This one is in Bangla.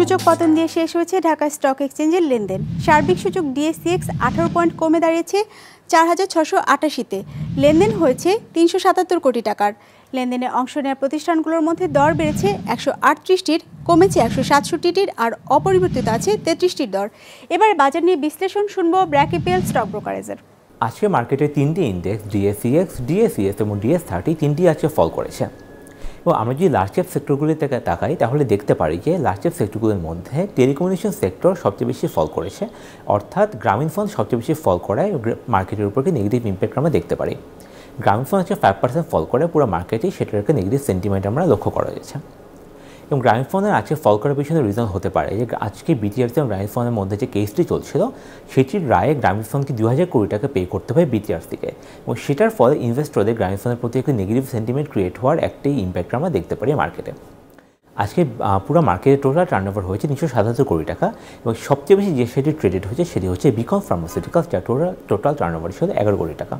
সূচক পতন দিয়ে শেষ হয়েছে ঢাকা স্টক এক্সচেঞ্জের লেনদেন সার্বিক সূচক ডিএসসিএক্স আঠারো পয়েন্ট কমে দাঁড়িয়েছে চার হাজার ছশো আটাশিতে লেনদেন হয়েছে তিনশো সাতাত্তর কোটি টাকার লেনদেনে অংশ নেওয়া প্রতিষ্ঠানগুলোর মধ্যে দর বেড়েছে একশো আটত্রিশটির কমেছে একশো সাতষট্টিটির আর অপরিবর্তিত আছে তেত্রিশটির দর এবার বাজার নিয়ে বিশ্লেষণ শুনব ব্র্যাকেপিএল স্টক ব্রোকারেজের আজকে মার্কেটে তিনটি ইন্ডেক্স ডিএসিএক্স ডিএসিএস এবং ডিএস থার্টি তিনটি আজকে ফল করেছে এবং আমরা যদি লার্জক্যাপ সেক্টরগুলি থেকে তাকাই তাহলে দেখতে পারি যে লার্জক্যাপ সেক্টরগুলির মধ্যে টেলিকমিউনিকেশন সেক্টর সবচেয়ে বেশি ফল করেছে অর্থাৎ গ্রামীণ ফোন সবচেয়ে বেশি ফল করায় মার্কেটের উপর নেগেটিভ ইম্প্যাক্ট আমরা দেখতে পারি গ্রামীণ ফোন হচ্ছে ফাইভ পার্সেন্ট ফল করে পুরো মার্কেটে সেটার একটা নেগেটিভ সেন্টিমেন্ট আমরা লক্ষ্য করা যাচ্ছে এবং গ্রামীণ ফোনের আজকে ফল করার পিছনে রিজন হতে পারে যে আজকে বিটিআরসি এবং গ্রামীণ ফোনের মধ্যে যে কেসটি চলছিল সেটির রায়ে গ্রামীণ ফোনকে দু হাজার কোটি টাকা পে করতে হয় বিটিআরসিকে এবং সেটার ফলে ইনভেস্টরদের গ্রামীণ ফোনের প্রতি একটি নেগেটিভ সেন্টিমেন্ট ক্রিয়েট হওয়ার একটাই ইম্প্যাক্ট আমরা দেখতে পারি মার্কেটে আজকে পুরো মার্কেটে টোটাল টার্নওভার হয়েছে তিনশো সাতাত্তর কোটি টাকা এবং সবচেয়ে বেশি যে সেটি ট্রেডেড হয়েছে সেটি হচ্ছে বিকম ফার্মাসিউটিক্যালস যা টোটাল টোটাল টার্নওভার ছিল এগারো কোটি টাকা